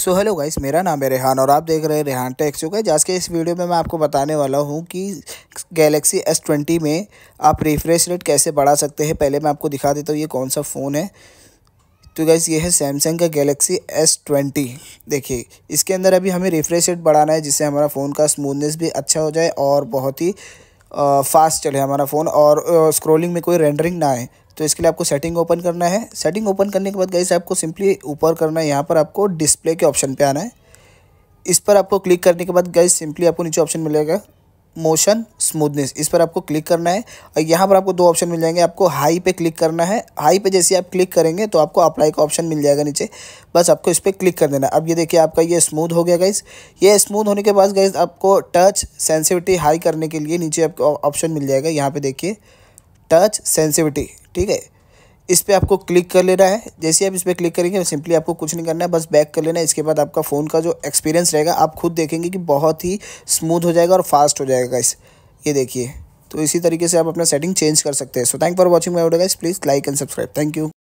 so hello guys मेरा नाम है रेहान और आप देख रहे हैं रेहान टेक्स गाइज आज के इस वीडियो में मैं आपको बताने वाला हूँ कि गैलेक्सी एस ट्वेंटी में आप रिफ्रेश रेट कैसे बढ़ा सकते हैं पहले मैं आपको दिखा देता हूँ ये कौन सा फ़ोन है तो गैस ये है सैमसंग का गैलेक्सी एस ट्वेंटी देखिए इसके अंदर अभी हमें रिफ्रेश रेट बढ़ाना है जिससे हमारा फ़ोन का स्मूथनेस भी अच्छा हो जाए और बहुत ही फास्ट चले हमारा फ़ोन और स्क्रोलिंग में कोई रेंडरिंग ना आए तो इसके लिए आपको सेटिंग ओपन करना है सेटिंग ओपन करने के बाद गई आपको सिंपली ऊपर करना है यहाँ पर आपको डिस्प्ले के ऑप्शन पे आना है इस पर आपको क्लिक करने के बाद गई सिंपली आपको नीचे ऑप्शन मिलेगा मोशन स्मूथनेस इस पर आपको क्लिक करना है और यहाँ पर आपको दो ऑप्शन मिल जाएंगे आपको हाई पे क्लिक करना है हाई पे जैसे आप क्लिक करेंगे तो आपको अप्लाई का ऑप्शन मिल जाएगा नीचे बस आपको इस पर क्लिक कर देना अब ये देखिए आपका ये स्मूथ हो गया गाइज ये स्मूथ होने के बाद गाइज आपको टच सेंसिविटी हाई करने के लिए नीचे आपको ऑप्शन मिल जाएगा यहाँ पर देखिए टच सेंसिविटी ठीक है इस पर आपको क्लिक कर लेना है जैसे आप इस पर क्लिक करेंगे सिंपली आपको कुछ नहीं करना है बस बैक कर लेना है इसके बाद आपका फ़ोन का जो एक्सपीरियंस रहेगा आप खुद देखेंगे कि बहुत ही स्मूथ हो जाएगा और फास्ट हो जाएगा इस ये देखिए तो इसी तरीके से आप अपना सेटिंग चेंज कर सकते हैं so thank for watching my video guys please like and subscribe thank you